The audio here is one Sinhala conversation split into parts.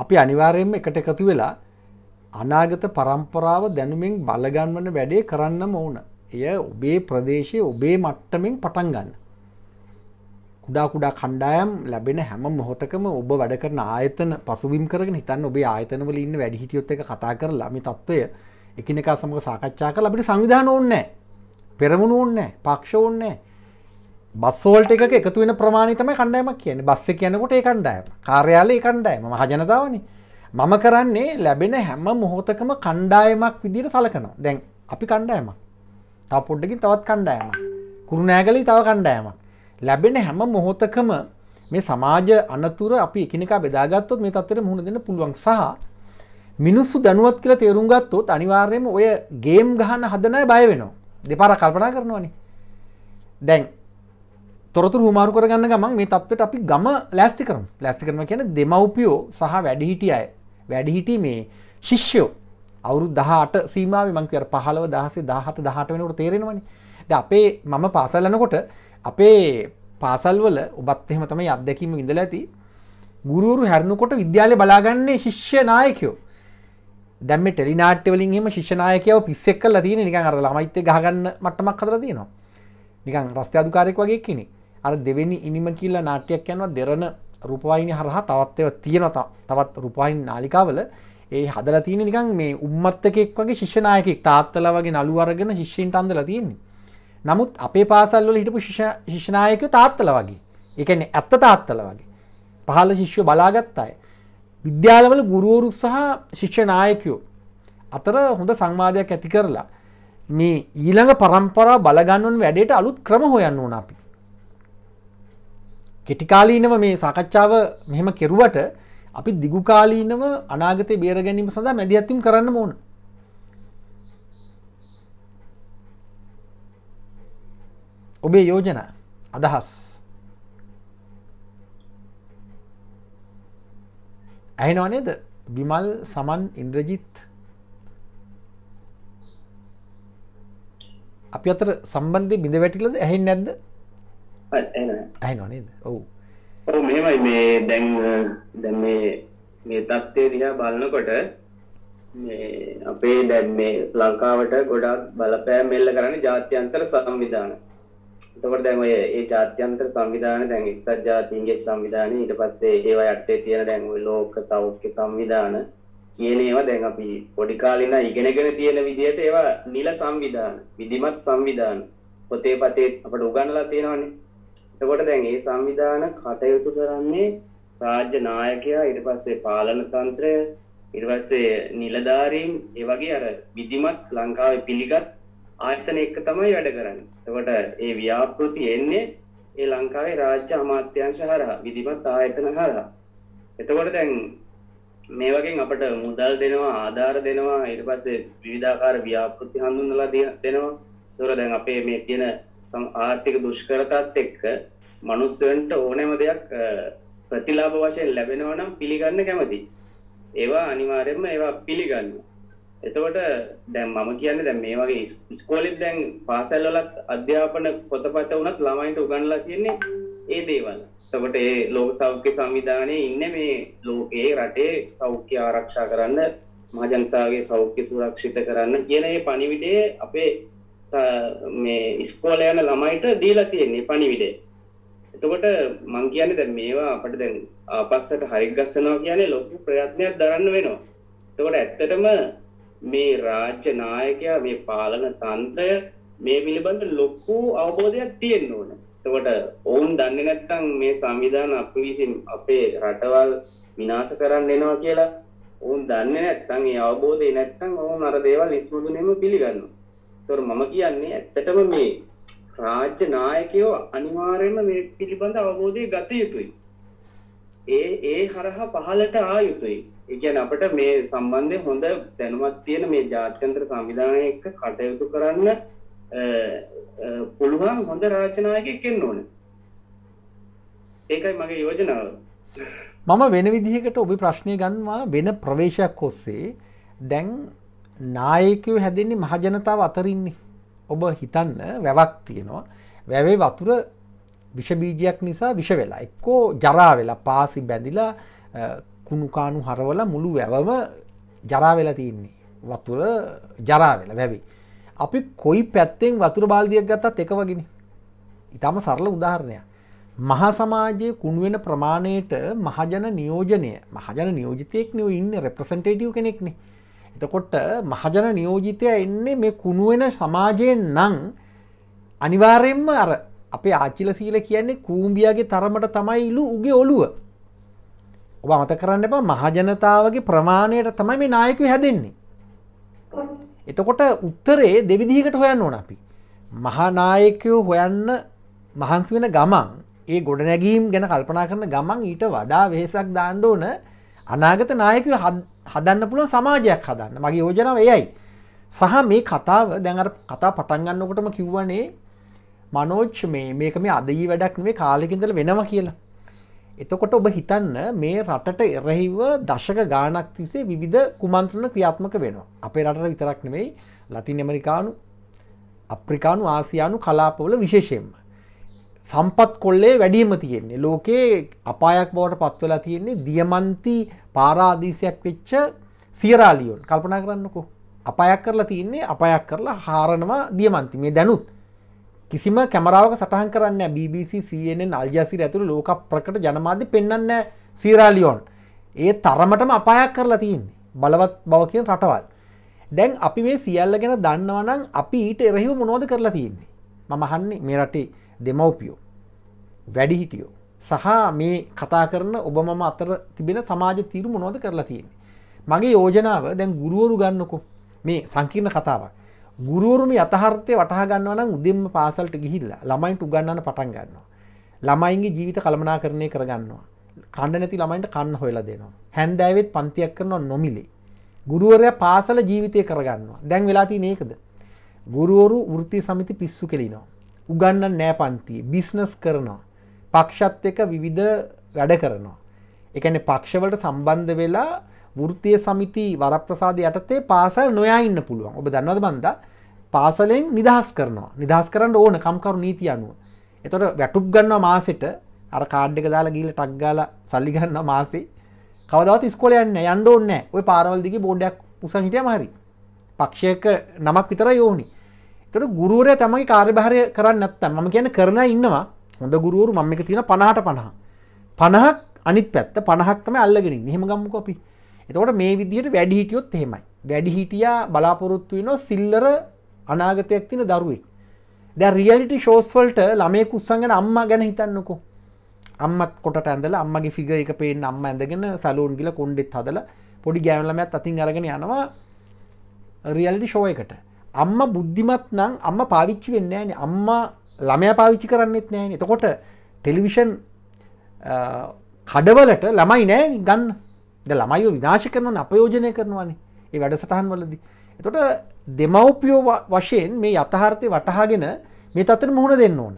අපි අනිවාර්යෙන්ම එකට එකතු වෙලා අනාගත පරම්පරාව දැනුමින් බලගන්වන වැඩේ කරන්නම ඕන. එය ඔබේ ප්‍රදේශය ඔබේ මට්ටමින් පටන් ගන්න. කුඩා කුඩා කණ්ඩායම් ලැබෙන හැම මොහොතකම ඔබ වැඩ කරන ආයතන පසුබිම් කරගෙන හිතන්න ඔබේ ආයතනවල ඉන්න වැඩිහිටියොත් එක කතා කරලා මේ තත්ත්වය එකනකා සමඟ සාකච්ඡා කළ අපිට සංවිධාන ඕන්නෑ. පෙරමුණ ඕන්නෑ පක්ෂ ඕන්නෑ බස්සෝල්ට එක එකතු වෙන ප්‍රමාණතම කණ්ඩෑමක් කියන බස්ස කියනකොට ඒ කණ්ඩෑම කාර්යාලය කණ්ඩෑම හජනතාවනි මම කරන්නේ ලැබෙන හැම මොහොතකම කණ්ඩායමක් විදිර සලකනවා දැන් අපි කණ්ඩෑම තා පොඩ්ඩකින් තවත් කණ්ඩෑම කුරුණෑගලි තව කණ්ඩෑමක් ලැබෙන හැම මොහොතකම මේ සමාජ අනතුර අපි එකනික බෙදාගත්තොත් මේ තත්තර මුහුණ දෙන්න පුළුවන් සහ මිනිස්සු දැනුවත් කියලා තේරුම්ගත්තොත් අනිවාර්යම ඔය ගේම් ගහන්න හදනය බය වෙනවා දෙපාර කල්පනා කරනවානි දැන් තොරතුර හුමාරු කරගන්න ගමන් මේ තත්වට අපි ගම ලෑස්ති කරම් ලෑස්ති කරම කියන දෙමවපියෝ සහ වැඩිහිටිය අය වැඩිහිටි මේ ශිෂ්‍යෝ අවුරු දහට සීමාව මංකර පහලව දහසේ දහත දහට වෙනකට තේරෙනවනි ද අපේ මම පාසල්ලනකොට අපේ පාසල්වල ඔබත් එහෙම තමයි අත්දැකීම ඉඳල ඇති ගුරුවරු හැරණුකොට විද්‍යාලය බලාගන්නේ ශිෂ්‍ය නායකයෝ දැම ටෙලිනාට්‍යවලින් එම ශිෂ්‍යනායකයව පිස්සෙක් කල තියෙන නිකන් අර ළමයිත්‍ය ගහගන්න මට්ටමක් කදර තියෙනවා නිකන් රස්්‍ය අදුකාරෙක් වගේ කෙනෙක් අර දෙවෙනි ඉනිම කියලා නාට්‍යයක් යන්නවා දෙරන රුපවායිනි හරහා තවත්ව තියෙනතා තවත් රුපයින් නාලිකාවල ඒ හදල තියෙන නිකන් මේ උම්මත්තකෙක් වගේ ශිෂණයකෙක් තාත්තල වගේ නලු අරගෙන ශිෂ්‍යන්ට අන්දල තියෙන්නේ නමුත් අපේ පාසල්වල හිටපු ශිෂණයක තාත්තල වගේ එකන ඇත්ත තාත්තල වගේ පහල ශිෂ්‍ය බලාගත්තාය විද්‍යාලවල ගුරුවරු සහ ශිෂ්‍යනායකයෝ අතර හොඳ සංවාධයක් ඇති කරලා මේ ඊළඟ පරම්පරා බලගන්නවන් වැඩට අලුත් ක්‍රම හොයන්න ඕන අපි කෙටිකාලීනව මේ සාකච්ඡාව මෙහෙම කෙරුවට අපි දිගුකාලීනව අනාගත බේර ගැනීම සඳහා මැදි ඇත්තුම් කරන්න ඕන ඔබේ යෝජන අදහස් ඇහෙනවනේද විමල් සමන් ඉන්ද්‍රජිත් අපි අතර සම්බන්ධය බිඳ වැටිලද ඇහෙන් නැද්ද ඇයි නොනේද ඔවු ඔ මෙමයි මේ දැන් දැ මේ මේ තත්තේරයා බලන්නකොට අපේ දැන් මේ ලංකාවට ගොඩක් බලපෑ මෙල්ල කරන්න ජාත්‍යන්තර සංවිධාන තකට දැන් ඔය ඒ ජාත්‍යන්තර සංවිධාන දැන් එක්සත් ජාතින්ගේ සංවිධානය ඊට පස්සේ ඒවා යටතේ තියෙන දැන් ලෝක සෞඛ්‍ය සංවිධාන කියන ඒවා දැන් අපි පොඩි කාලින ඉගෙනගෙන තියෙන විදිහට ඒවා නිල සංවිධාන විධිමත් සංවිධාන පොතේ පතේ අපට උගන්ලා තියෙනවානේ එතකොට දැන් ඒ සංවිධාන කටයුතු කරන්නේ රාජ්‍ය නායකයා ඊට පස්සේ පාලන තන්ත්‍රය ඊට පස්සේ නිලධාරීන් ඒ වගේ අර විධිමත් ලංකාවේ පිළිගත් ආයතන එක තමයි වැඩ කරන්නේ. එතකොට ඒ ව්‍යාපෘති එන්නේ ඒ ලංකාවේ රාජ්‍ය අමාත්‍යංශ හරහා විධිමත් ආයතන හරහා. එතකොට දැන් මේ වගේ අපට මුදල් දෙනවා ආධාර දෙනවා ඊට පස්සේ විවිධාකාර ව්‍යාපෘති හඳුන්වලා දෙනවා. ඒතොර දැන් අපේ මේ තියෙන ආර්ථික දුෂ්කරතාත් එක්ක මනුස්සයන්ට ඕනෑම දෙයක් ප්‍රතිලාභ වශයෙන් ලැබෙනවා නම් පිළිගන්න කැමති. ඒවා අනිවාර්යයෙන්ම ඒවා පිළිගන්න. එතකොට දැන් මම කියන්නේ දැන් මේ වගේ ඉස්කෝලේ දැන් පාසල් වලත් අධ්‍යාපන පොතපත වුණත් ළමයින්ට උගන්වලා තියෙන්නේ ඒ දේවල්. එතකොට ඒ ලෝක සෞඛ්‍ය සංවිධානයේ ඉන්නේ මේ ලෝකයේ රටේ සෞඛ්‍ය ආරක්ෂා කරන්න මහජනතාවගේ සෞඛ්‍ය සුරක්ෂිත කරන්න කියන ඒ පණිවිඩය අපේ මේ ඉස්කෝල යන ළමයිට දීලා තියෙන්නේ පණිවිඩේ එතකොට මං කියන්නේ දැන් මේවා අපිට දැන් ආපස්සට හරික් ගස්සනවා කියන්නේ ලොකු ප්‍රයත්නයක් දරන්න වෙනවා. එතකොට ඇත්තටම මේ රාජ්‍ය නායකයා මේ පාලන තන්ත්‍රය මේ පිළිබඳ ලොකු අවබෝධයක් තියෙන්න ඕන. එතකොට ඔවුන් දන්නේ නැත්නම් මේ සංවිධාන අපි විසින් අපේ රටවල් විනාශ කරන්න එනවා කියලා ඔවුන් දන්නේ නැත්නම් ඒ අවබෝධය නැත්නම් ඔවුන් අර දේවල් ඉස්මතුනේම පිළිගන්නවා. ඒතකොට මම කියන්නේ ඇත්තටම මේ රාජ්‍ය නායකයෝ අනිවාර්යයෙන්ම මේ පිළිබඳ අවබෝධය ගත යුතුයි. ඒ ඒ හරහා පහළට ආ යුතුයි. ඒ කියන්නේ අපිට මේ සම්බන්ධයෙන් හොඳ දැනුමක් තියෙන මේ ජාත්‍යන්තර සංවිධානය එක්ක කටයුතු කරන්න පුළුවන් හොඳ රාජ්‍ය නායකයෙක් එන්න ඕනේ. ඒකයි මගේ යෝජනාව. මම වෙන විදිහකට ඔබේ ප්‍රශ්නය ගන්නවා වෙන ප්‍රවේශයක් ඔස්සේ දැන් නායකයෝ හැදෙන්නේ මහජනතාව අතරින්නේ ඔබ හිතන්න වැවක් තියෙනවා වැවේ වතුර විෂබීජයක් නිසා විෂ වෙලා එක්කෝ ජරා වෙලා පාසි බැඳිලා කුණුකානු හරවල මුළු වැවම ජරා වෙලා තියන්නේ වතුර ජරා වෙලා වැවේ අපි කොයි පැත්තෙන් වතුර බාල්දියක් ගත්තත් එකවගෙන ඉතාම සරල උදාහරණයක් මහා සමාජයේ කුණුවෙන ප්‍රමාණයට මහජන නියෝජනය මහජන නියෝජතයෙක් නව ඉන්න රෙප්‍රසන්ටේටියව කෙනෙක්නේ එතකොට මහජන නියෝජිතය එන්නේ මේ කුණුවෙන සමාජයෙන් නං අනිවාරයෙන්ම අර අපේ ආචිල සීල කියන්නේ කූම්බියගේ තරමට තමයිලු උගේ ඔලුව ඔබ අමත කරන්න එපා මහජනතාවගේ ප්‍රමාණයට තමයි මේ නායකව හැදෙන්නේ එතකොට උත්තරේ දෙවිදිහකට හොයන්න ඕන අපි මහානායකයෝ හොයන්න මහන්සි වෙන ගමන් ඒ ගොඩනැගීම් ගැන කල්පනා කරන ගමන් ඊට වඩා වෙහෙසක් දාණ්ඩ ඕන අනාගත නායකව හදන්න පුළුවන් සමාජයක් හදන්න මගේ යෝජනාව එයයි සහ මේ කතාව දැඟර කතා පටන්ගන්නකොටම කිව්වනේ මනෝච්ච මේ මේක මේ අදී වැඩක් මේ කාලෙකින්දල වෙනවා කියලා එතකොට ඔබ හිතන්න මේ රටට එරහිව දශක ගානක් තිසේ විධ කුමන්ත්‍රණ ක්‍රියාත්මක වෙනවා. අපේ රට විතරක් නෙවෙයි ලතින් ඇමරිකානු අප්‍රිකානු ආසියානු කලාපවල විශේෂයෙන්ම. සම්පත් කොල්ලේ වැඩියම තියෙන්නේ ලෝකයේ අපායක් බවට පත්වෙලා තියෙන්නේ දියමන්ති පාරාදීසයක් වෙච්ච සියරාලියෝන් කල්පනා කරන්නකෝ අපායක් කරලා තියන්නේ අපායක් කරලා හාරණවා දියමන්ති මේ දැනුත් කිසිම කැමරාවක සටහන් කරන්න BBCCNN අල්ජසිර ඇතුළු ලෝක ප්‍රකට ජනමාධ්‍ය පෙන්න්න සීරාලියෝන් ඒ තරමටම අපායක් කරලා තියන්නේ බලවත් බව කියන රටවල් දැන් අපි මේ සියල්ල ගැන දන්නවනම් අපි ඊට එරහිව මොනෝද කරලා තියන්නේ මමහන්නේ මේ රටේ දෙමව්පියෝ වැඩිහිටියෝ සහ මේ කතා කරන ඔබ මම අතර තිබෙන සමාජ තීරු මොනොද කරලා තියෙන්නේ මගේ යෝජනාව දැන් ගුරුවරු ගන්නකු මේ සංකීර්ණ කතාවක් ගුරුවරුම යතහර්ථය වටහ ගන්නවන උදෙම පාසල්ට ගිහිල්ල ළමයින්ට උගන්නන්න පටන් ගන්නවා. ළමයින්ගේ ජීවිත කළමනා කරණය කරගන්නවා. කණ්ඩ නැති ළමයින්ට කන්න හොලා දෙනවා. හැන්දෑවෙත් පන්තියක් කරනවා නොමිලේ. ගුරුවරය පාසල ජීවිතය කරගන්නවා. දැන් වෙලාති නේකද. ගුරුවරු ෘති සමිති පිස්සු කෙලිනවා. උගන්න නෑ පන්තියේ බිස්නස් කරනවා පක්ෂත් එක විවිධ වැඩ කරනවා එකන පක්ෂවලට සම්බන්ධ වෙලා වෘතිය සමිති වරප්‍රසාද යටතේ පාසල් නොයා ඉන්න පුළුවන් ඔබ දන්නවද බන්ද පාසලෙන් නිදහස් කරනවා නිදහස් කරන්න ඕන කම්කරු නීති අනුව එතොට වැටුප් ගන්නවා මාසෙට අර කාඩ්ඩ එක දාලා ගීල ටක්ගාල සල්ලිගන්න මාසේ කවදවත් ස්කොල යන්න යන්න ඕන්න ඔය පාරවල්දිගේ බෝඩ්ඩයක් උසහිටය මහරි පක්ෂයක නමක් විතර යෝනිි තොට ගුරුවරය තමයි කාර්භාරය කරන්න ඇත්තම් ම කියන කරන ඉන්නවා හොඳ ගුරුවරු මම එක තියෙන පණහට පණහ පණහක් අනිත් පැත්ත පණහක්තම අල්ලගෙන හෙම ගම්මු කොපි එතකොට මේ විදියට වැඩිහිටියොත් හෙමයි වැඩිහිටියා බලාපොරොත්තු වෙන සිල්ලර අනාගතයක් තින දරුවෙක් දැ රියලිටි ශෝස්වල්ට ළමය කුස්සන්ගෙන අම්මා ගැන හිතන්නකෝ අම්මත් කොට ඇඳල අම්මගේ ෆිග එක පේ අම්ම ඇඳගෙන සලෝන් ගිල කොන්්ඩෙත් හදල පොඩි ගෑවලමත් අතින් අරගෙන යනවා රියල්ඩි ශෝයකට අම්ම බුද්ධිමත් නම් අම්ම පාවිච්චි වෙන්න න අම්මා ළමය පාවිච්චි කරන්නෙත් නෑන එතකොට ටෙලිවිෂන් කඩවලට ළමයි නෑ ගන්න ද ළමයි විනාශ කරන අපයෝජනය කරනවානේ ඒ වැඩසටහන් වලදි. එතොට දෙමවපියෝ වශයෙන් මේ යථහාර්ථය වටහාගෙන මේ තතර මුහුණ දෙන්න ඕන.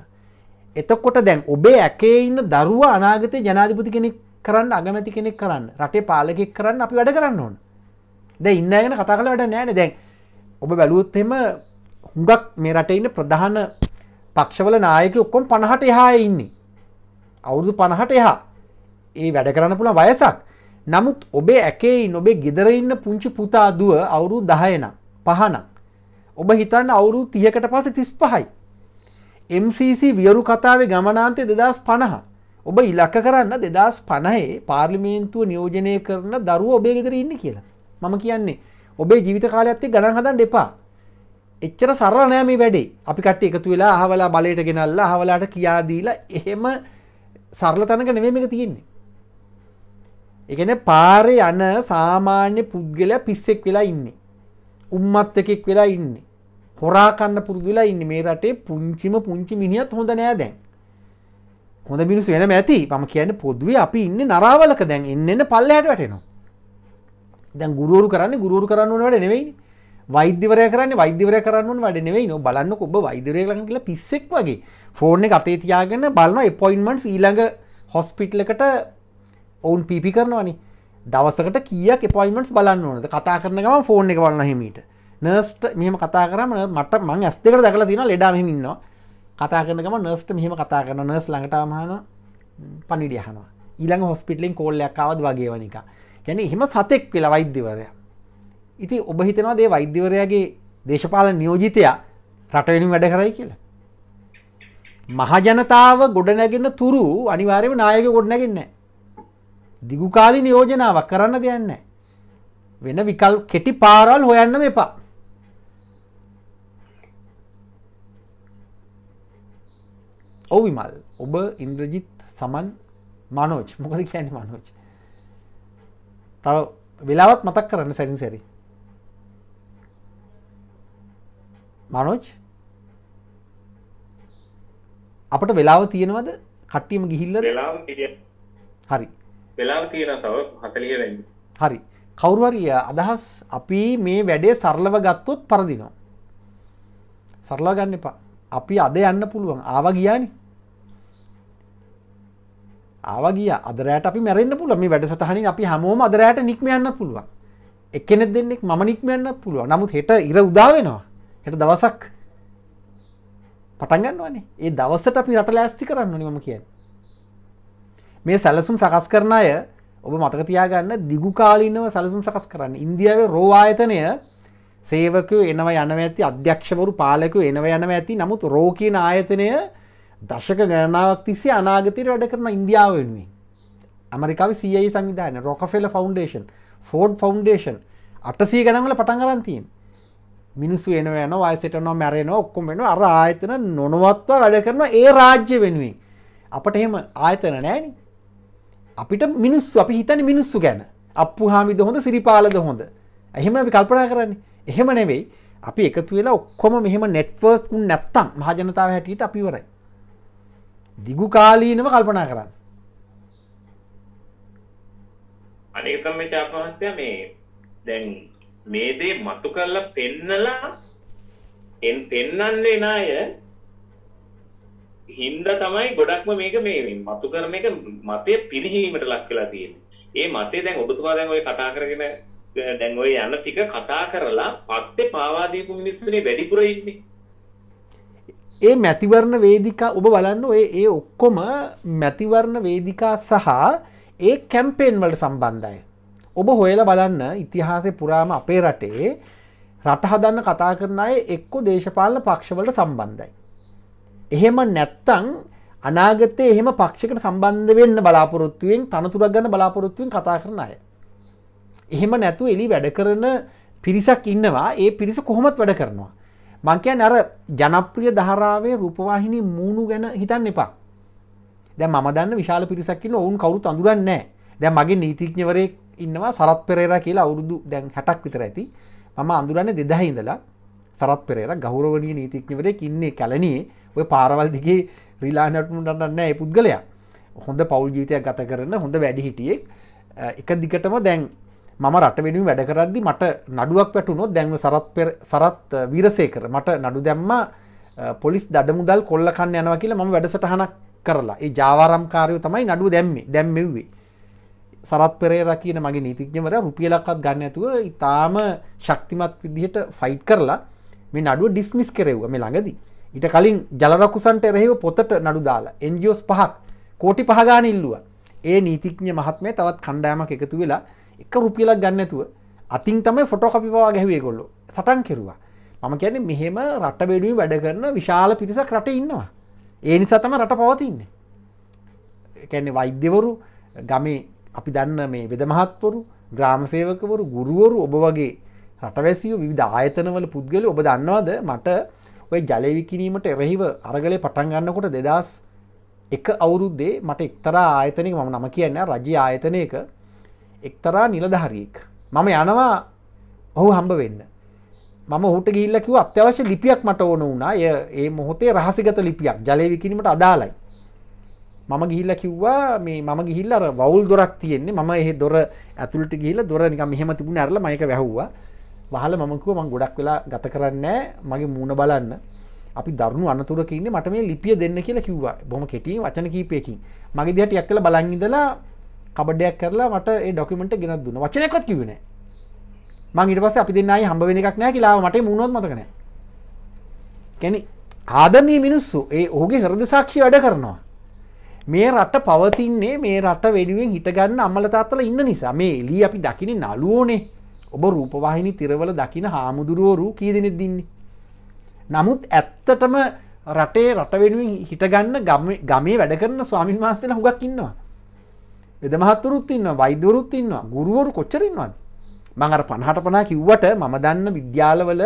එතකොට දැන් ඔබේ ඇකේ ඉන්න දරුව අනාගත ජනාධිපති කෙනෙක් කරන්න අගමැති කෙනෙක් කරන්න රටේ පාලකෙක් කරන්න අපි වැඩ කරන්න ඕන. ද ඉන්න ගෙන කතා කළ වැඩ නෑන දැන් ඔබ බැලුවත් එම හුඟක් මේ රටඉන්න ප්‍රධාන පක්ෂවල නායක ඔක්කොම් පණහට එහා ඉන්නේ අවුරුදු පණහට එහා ඒ වැඩ කරන්න පුළ වයසක් නමුත් ඔබේ ඇකෙයි නොබේ ගෙදරඉන්න පුංචි පුතා දුව අවුරු දහයන පහන ඔබ හිතන්න අවුරු තියකට පස තිස් පහයි MCC වියරු කතාවේ ගමනාන්තය දෙදස් පණහ ඔබ ඉලක්ක කරන්න දෙදස් පණහේ පාර්ලිමේන්තුව නියෝජනය කරන දරුව ඔබේ ගෙදර ඉන්න කියලා මම කියන්නේ ඔබේ ජීවිත කාලයක්ත්ති ගණන් හදන් දෙපා එච්චර සරණෑ මේ වැඩේ අපි කට එකතු වෙලා හවලා බලයට ගෙනල්ලා හවලාට කියාදීලා එහෙම සරල තනක නෙවේ එක තියෙන්නේ එකන පාරය යන සාමාන්‍ය පුද්ගලයා පිස්සෙක් වෙලා ඉන්නේ උම්මත් එකෙක් වෙලා ඉන්නේ හොරාකන්න පුරදුලා ඉන්න මේ රටේ පුංචිම පුංචි මිනිියත් හොඳ නෑ දැන් හොඳ මිනිස් වෙන ඇති පම කියන්න පොදුවේ අපි ඉන්න නරාවලක දැන් එන්න පල්ලහට වැටෙනවා දැන් ගුරුවරු කරන්න ගුරුවරු කරන්න වැඩ නෙවෙයි වෛද්‍යවරය කරන්න වෛද්‍යවරය කරන්න වැඩ නෙවෙයි නො බලන්න ඔබ වෛදරයලන් කියලා පිස්සෙක් වගේ ෆෝර්න එක අතේ තියාගන්න බලන එපොයින්මන්ස් ඊළඟ හොස්පිටලකට ඔවුන් පිපි කරනවානි දවසකට කියක් එපොයිමන්ස් බලන්න ඕනද කතා කරන ගම ෆෝර්න එක බලන්න හිමීට නර්ස්ට මෙහම කතා කරම මට මං ඇස්තක දකලා තින ලෙඩාමහිමින්නවා කතා කරනකම නර්ස්ට මෙහම කතා කරන නර්ස් ලඟටමහන පනිඩියහනවා ඊළඟ හොස්පිටලින් කෝල්ලයක් අවද වගේ වනිකා ගැන එහෙම සතෙක් වෙලා වෛද්‍යවරය ඉති ඔබ හිතනවා දේ වෛද්‍යවරයාගේ දේශපාල නියෝජිතයා රටවෙනින් වැඩ කරයි කියලා මහජනතාව ගොඩනැගෙන තුරු අනිවාර්යම නායක ගොඩනැගෙන්න දිගුකාලි නියෝජනාවක් කරන්න දෙයන්න වෙන විකල් කෙටි පාරල් හොයන්න එපා ඔවිමල් ඔබ ඉන්ද්‍රජිත් සමන් මනෝච් මොකද කියන්නේ මනෝච් තව වෙලාවත් මතක් කරන්න සැරින් සැරි මනෝජ් අපට වෙලාව තියෙනවද කට්ටියම ගිහිල්ල හරි වෙලාව තියෙන තව හතලිය හරි කවුරුවරිය අදහස් අපි මේ වැඩේ සරලව ගත්තොත් පරදිනවා සරලා ගන්න එපා අපි අද යන්න පුළුවන් ආව ගියානිි ආවගේ අදරට අපි මැරෙන්න්න පුල මේ වැඩසටහනි අපි හමෝම අදරයට නික්මයන්න පුළුවන් එකනෙත් දෙන්නෙක් ම නික්මයන්නත් පුළුව නමුත් හෙට ඉර උදාවෙනවා හෙට දවසක් පටන්ගන්නවනේ ඒ දවස්සට අපි රට ලෑස්ති කරන්න නිම කිය මේ සැලසුම් සකස් කරන අය ඔබ මතකතියාගන්න දිගුකාලින්නව සැලසුම් සකස් කරන්න ඉන්දියාවේ රෝවායතනය සේවකය එනව යනව ඇති අධ්‍යක්ෂවරු පාලකු එනව යනව ඇති නමුත් රෝකී ආයතනය දශක ගණනාවක් තිසේ අනාගතයට වැඩ කරන ඉන්දියාව වෙනුවෙන් ඇමරිකාව සයි සංවිධාන රොකෆෙල ෆවන්ඩේෂන් ෆෝඩ් ෆවන්ඩේෂන් අටසී ගනමල පටන් කරන්තියෙන් මිනිස්සු එන යන වයසට නො මැරෙන ඔක්කොම වෙන අර ආයතන නොනවත්ව වැඩ කරන ඒ රාජ්‍ය වෙනුවෙන් අපට එහෙම ආයතන නෑන අපිට මිනිස්සු අපි හිතන මිනිස්සු ගැන අපපු හාමිද හොඳ සිරිපාලද හොඳ එහෙම අපි කල්පනා කරන්න එහෙම නෙවෙයි අපි එකතු වෙලා ඔක්කොම මෙහෙම නෙට්වර්ක් නැත්තම් මහජනතාව හැටියට අපිවරයි දිගු කාලීනව කල්පනා කරන්න අනිකතම චාපහන්සය මේ දැන් මේදේ මතු කරල පෙන්නලා එන් පෙන්නන්නේ නාය හින්ද තමයි ගොඩක්ම මේක මේ මතු කරන එක මතය පිරිහීමට ලක් කලා තියෙන ඒ මතේ දැන් ඔබතුවා දැන් ඔය කතා කරගෙන දැන් ඔය යන්න ටික කතා කරලා පත්තේ පාවාදීපු මිනිස්සුනේ වැඩිපුර ඉන්නේ ඒ මැතිවරණ වේදිකා ඔබ බලන්න ඔය ඒ ඔක්කොම මැතිවරණ වේදිකා සහ ඒ කැම්පේන් වලට සම්බන්ධය. ඔබ හොයල බලන්න ඉතිහාසය පුරාම අපේ රටේ රටහදන්න කතා කරන අය එක්කො දේශපාලන පක්ෂවලට සම්බන්ධයි. එහෙම නැත්තං අනාගතය එහෙම පක්ෂකට සම්බන්ධ වෙන්න බලාපොරොත්තුවෙන් තනතුරක් ගන්න බලාපොරොත්තුවෙන් කතා කරන අය. එහෙම නැතු එලි වැඩ කරන පිරිසක් ඉන්නවා ඒ පිරිස කොහොමත් වැඩ කරනවා. මංකයන් අර ජනප්‍රිය ධරාවේ රූපවාහිනි මූුණු ගැන හිතන්න එපා දැ ම දන්න විශාල පිරිසක්කින්න ඔවුන් කවරුත් අඳුරන්නෑ දැ මගේ නීතිඥවරේ ඉන්නවා සරත් පෙරේර කියලා අවුරුදු දැන් හැටක් විතර ඇති මම අඳුරන්න දෙදහහිඉඳලා සරත් පෙරේර ගෞරවනී නීතිඥවරෙක් ඉන්නේ කැලනයේ ඔය පාරවල් දිගේ රිලානටමුටන්න ඒ පුද්ගලයා හොඳ පවල් ජීතයක් ගත කරන්න හොඳ වැඩි හිටියෙක් එක දිගටම දැන් මම රට වෙනුව වැඩ කරද්දි මට නඩුවක් වැටුනොත් දැන්ව සරත් සරත් වීරසේකර මට නඩු දැම්ම පොලිස් දඩ මුදල් කොල්ලකන්න යනවා කියලා මම වැඩසටහනක් කරලා ඒ ජාවාරම්කාරයෝ තමයි නඩුව දැම්මේ දැම්මෙව්වේ සරත් පෙරේර කියන මගේ නීතිඥවර රුපියලක්වත් ගන්න ඇතුව ඉතාම ශක්තිමත් විදිහට ෆයිට් කරලා මේ නඩුව ඩිස්මිස් කරෙව්ව මේ ළඟදී ඊට කලින් ජලරකුසන්ට එරෙහිව පොතට නඩු දාලා එන්ජෝස් පහක් කෝටි පහගාන ඉල්ලුව ඒ නීතිඥ මහත්මය තවත් කණ්ඩෑමක් එකතු වෙලා එක රුපියලක් ගන්නතුව අතින් තමයි ෆොටෝකපිවා ගැහවේ කොල්ලො සටන් කෙරවා මම කියන මෙහෙම රට බෙඩුවීම වැඩ කරන්න විශාල පිරිසක් රට ඉන්නවා ඒ නිසා තම රට පවතින්නේ එකන්නේ වෛද්‍යවරු ගමේ අපි දන්න මේ වෙදමහත්වරු ග්‍රාමසේවකවරු ගුරුවරු ඔබ වගේ රටවැසිය විධ ආයතනවල පුද්ගලි ඔබ දන්නවාද මට ඔය ජලවිකිනීමට එරෙහිව අරගලය පටන්ගන්නකොට දෙදස් එක අවුරුද්දේ මට එක්තරා ආයතනක මම නම කියන්න රජ ආයතනයක එක්තරා නිලධහරියෙක් මම යනවා ඔහු හම්බ වෙන්න මම හුට ගිල්ලකිව අත්‍යවශ්‍ය ලිපියක් මට ඕන වුණා ඒ මොහොතේ රහසිගත ලිපියක් ජලයවිකිනීමට අදාලයි මම ගිහිල්ල කිව්වා මේ මම ගිහිල්ලර වවුල් දොරක් තියෙන්නේ මම එහ දොර ඇතුළට ගිහිල දොර නික මෙහෙම තිබුණ ඇරල මයක වැැහ්වා වහල මමකුව මං ගොඩක් වෙලා ගත කරන්න මගේ මූුණ බලන්න අපි දරුණු අනතුරකින්න මට මේ ලිපිය දෙන්න කියලා කිව්වා බොම කෙටී වචන කීපයකින් මගේ දයට යක්කල බලංගිදලා කබඩයක් කරලා මට ඒ ඩොකමට ගෙන දුන්න වචනයකොත් කිවන මංගේට පස අපි දෙන්නයි හම්බ වෙන එකක් නෑ කියලා මට මුණොත් මතකන කැනෙ ආදරනී මිනිස්සු ඒ ඕගේ හරද සාක්ෂි වැඩ කරනවා මේ රට පවතින්නේ මේ රට වෙනුවෙන් හිටගන්න අම්මලතාත්තල ඉන්න නිසා මේ එලි අපි දකින නලුවෝනේ ඔබ රූපවාහිනි තිරවල දකින හාමුදුරුවරු කීදනෙත් දින්නේ. නමුත් ඇත්තටම රටේ රට වෙනුවෙන් හිටගන්න ගමේ වැඩ කරන ස්වාමින් වහන්සේලා හුඟක් ඉන්නවා. වෙද මහත්තුරුත් ඉන්නවා වෛදවරුත් ඉන්නවා ගුරුවරු කොච්චරන්නවාද මං අර පණහට පනා කිව්වට මම දන්න විද්‍යාලවල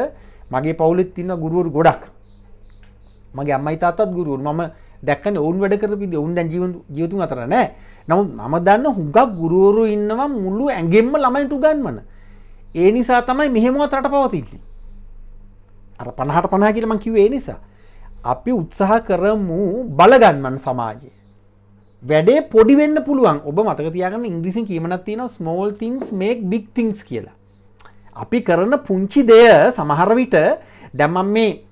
මගේ පවුලෙත් ඉන්න ගුරුවරු ගොඩක් මගේ අම්මයි තාත්තත් ගුරුවරු මම දැක්කන ඔවුන් වැඩ කරපිද ඔවුන් දැන් ජීවන් ජීවතුන් අතර නෑ නමුත් මම දන්න හුඟක් ගුරුවරු ඉන්නවා මුල්ලු ඇගෙම්ම ළමයිට උගන්වන ඒ නිසා තමයි මෙහෙමවත් රට පවතින්නේ අර පණහට පනා කියලමං කිවේ නිසා අපි උත්සාහ කරමු බලගන්මන් සමාජයේ වැඩේ පොඩිවෙන්න පුළුවන් ඔබ මතක තියාගන්න ඉංග්‍රිසින් කියීමනත් තියෙන small things make big things කියලා. අපි කරන පුංචි දෙය සමහරවිට දැමම් මේ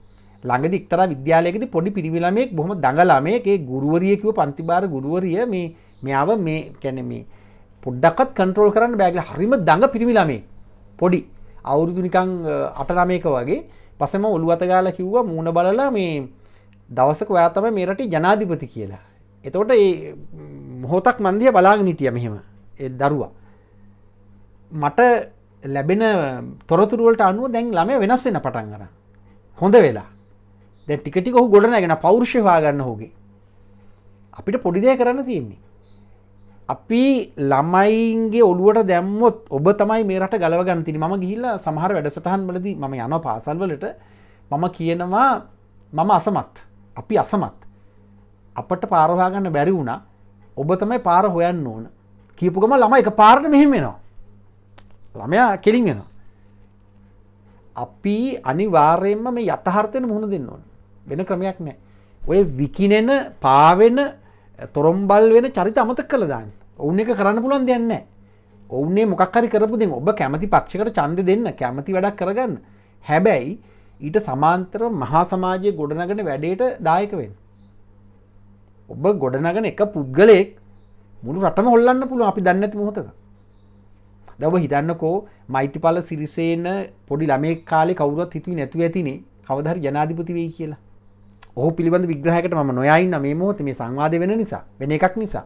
ළඟ දික්තර විද්‍යාලයකද පොඩි පිරිවිලමෙක් බොහොම දඟලාමයගේ ගුරුවරියකිව පන්තිබාර ගුරුවරිය මේ මෙයාව මේ කැනෙමේ පොඩ්ඩක්ත් කන්ට්‍රෝල් කරන්න බෑගල හරිම දඟ පිරිවිලමේ පොඩි අවුරුදුනිකං අටනමයක වගේ පසම ඔළු අතගාල කිව්වා මූුණ බලලා මේ දවසක ඔයාතම මේරට ජනාධිපති කියලා එතකොට ඒ මොහොතක් මන්දිය බලාගෙන හිටිය මෙහෙම දරුවා මට ලැබෙන තොරතුරුවලට අනුව දැන් ළමය වෙනස් වෙන පටන් කර හොඳ වෙලා දැ ටිකටි ඔහු ගොඩනැගෙන පෞරුෂවාගන්න හෝගේ අපිට පොඩිදය කරන්න තියෙන්නේ අපි ළමයින්ගේ ඔළුවට දැම්මොත් ඔබ තමයි මේ රට ගලවගන්න තිනි ම ගිහිල්ල සමහර වැඩසටහන් වලද ම යන පාසල් වලට මම කියනවා මම අසමත් අපි අසමත් අපට පාරහාගන්න බැරි වුණා ඔබ තමයි පාර හොයන්න ඕන කියපුගම ළම එක පාරණ මෙහිම වෙනවා ළමයා කෙලින් වෙනවා අපි අනිවාර්යෙන්ම මේ යථහර්තයෙන් මුහුණ දෙන්න ඕන වෙන ක්‍රමයක් නෑ ඔය විකිනෙන පාවෙන තොරම්බල් වෙන චරිත අමතක් කළ දාන්න ඔවුන් එක කරන්න පුළන් දෙන්න ඔවුන්නේ මොකක්කරි කරපු දෙ ඔබ කැමති පක්ෂකට චන්ද දෙන්න කැමති වැඩක් කරගන්න හැබැයි ඊට සමාන්තර මහා සමාජය ගොඩනගෙන වැඩේට දායකවෙන් ඔබ ගොඩනගන එක පුද්ගලයෙක් මුළු රටම හොල්ලන්න පුළුව අපි දන්නඇති මොහොතක දව හිතන්නකෝ මෛතිපල සිරිසේන පොඩි ළමේ කාලෙ කවුරත් හිතුව නැතුව ඇතිනේ කවදර ජනාධිපති වේ කියලා ඔහ පිළිබඳ විග්‍රහකට ම නොයයින්න මේ මොහොත මේ සංවාද වෙන නිසා වෙන එකක් නිසා